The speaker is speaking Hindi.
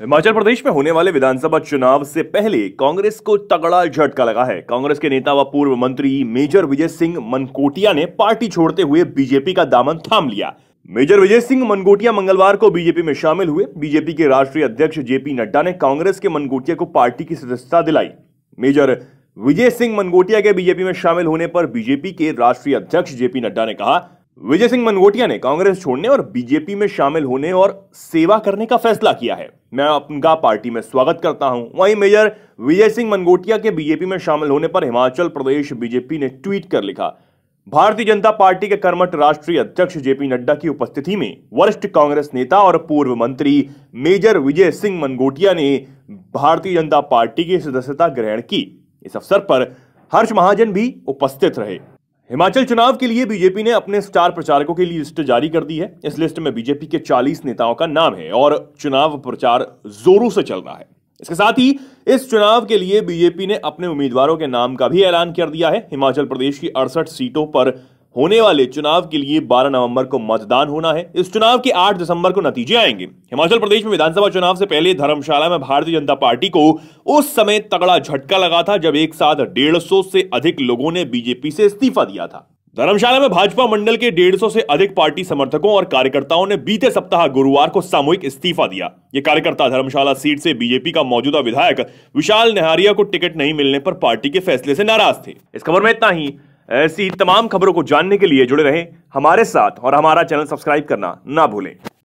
हिमाचल प्रदेश में होने वाले विधानसभा चुनाव से पहले कांग्रेस को तगड़ा झटका लगा है कांग्रेस के नेता व पूर्व मंत्री मेजर विजय सिंह मनकोटिया ने पार्टी छोड़ते हुए बीजेपी का दामन थाम लिया मेजर विजय सिंह मनगोटिया मंगलवार को बीजेपी में शामिल हुए बीजेपी के राष्ट्रीय अध्यक्ष जेपी नड्डा ने कांग्रेस के मनकोटिया को पार्टी की सदस्यता दिलाई मेजर विजय सिंह मनगोटिया के बीजेपी में शामिल होने पर बीजेपी के राष्ट्रीय अध्यक्ष जेपी नड्डा ने कहा विजय सिंह मनगोटिया ने कांग्रेस छोड़ने और बीजेपी में शामिल होने और सेवा करने का फैसला किया है मैं उनका पार्टी में स्वागत करता हूं वहीं मेजर विजय सिंह मनगोटिया के बीजेपी में शामिल होने पर हिमाचल प्रदेश बीजेपी ने ट्वीट कर लिखा भारतीय जनता पार्टी के कर्मठ राष्ट्रीय अध्यक्ष जेपी नड्डा की उपस्थिति में वरिष्ठ कांग्रेस नेता और पूर्व मंत्री मेजर विजय सिंह मनगोटिया ने भारतीय जनता पार्टी की सदस्यता ग्रहण की इस अवसर पर हर्ष महाजन भी उपस्थित रहे हिमाचल चुनाव के लिए बीजेपी ने अपने स्टार प्रचारकों की लिस्ट जारी कर दी है इस लिस्ट में बीजेपी के 40 नेताओं का नाम है और चुनाव प्रचार जोरों से चल रहा है इसके साथ ही इस चुनाव के लिए बीजेपी ने अपने उम्मीदवारों के नाम का भी ऐलान कर दिया है हिमाचल प्रदेश की अड़सठ सीटों पर होने वाले चुनाव के लिए 12 नवंबर को मतदान होना है इस चुनाव के 8 दिसंबर को नतीजे आएंगे हिमाचल प्रदेश में विधानसभा चुनाव से पहले धर्मशाला में भारतीय जनता पार्टी को उस समय तगड़ा झटका लगा था जब एक साथ डेढ़ से अधिक लोगों ने बीजेपी से इस्तीफा दिया था धर्मशाला में भाजपा मंडल के 150 से अधिक पार्टी समर्थकों और कार्यकर्ताओं ने बीते सप्ताह गुरुवार को सामूहिक इस्तीफा दिया ये कार्यकर्ता धर्मशाला सीट से बीजेपी का मौजूदा विधायक विशाल नेहरिया को टिकट नहीं मिलने पर पार्टी के फैसले से नाराज थे इस खबर में इतना ही ऐसी तमाम खबरों को जानने के लिए जुड़े रहें हमारे साथ और हमारा चैनल सब्सक्राइब करना ना भूलें